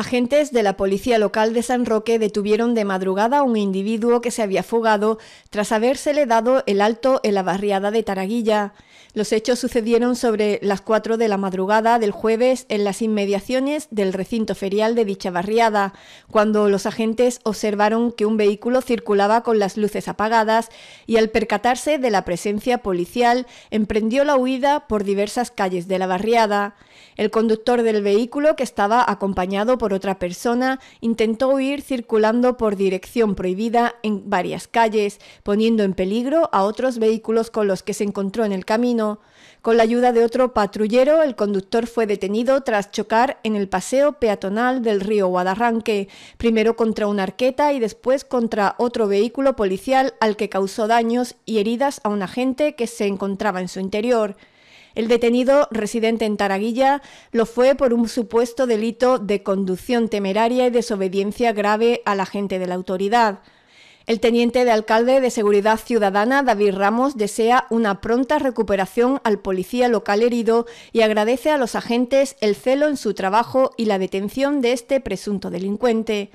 Agentes de la policía local de San Roque detuvieron de madrugada a un individuo que se había fugado tras habérsele dado el alto en la barriada de Taraguilla. Los hechos sucedieron sobre las 4 de la madrugada del jueves en las inmediaciones del recinto ferial de dicha barriada, cuando los agentes observaron que un vehículo circulaba con las luces apagadas y al percatarse de la presencia policial emprendió la huida por diversas calles de la barriada. El conductor del vehículo, que estaba acompañado por otra persona, intentó huir circulando por dirección prohibida en varias calles, poniendo en peligro a otros vehículos con los que se encontró en el camino. Con la ayuda de otro patrullero, el conductor fue detenido tras chocar en el paseo peatonal del río Guadarranque, primero contra una arqueta y después contra otro vehículo policial al que causó daños y heridas a un agente que se encontraba en su interior. El detenido, residente en Taraguilla, lo fue por un supuesto delito de conducción temeraria y desobediencia grave a la gente de la autoridad. El teniente de alcalde de Seguridad Ciudadana, David Ramos, desea una pronta recuperación al policía local herido y agradece a los agentes el celo en su trabajo y la detención de este presunto delincuente.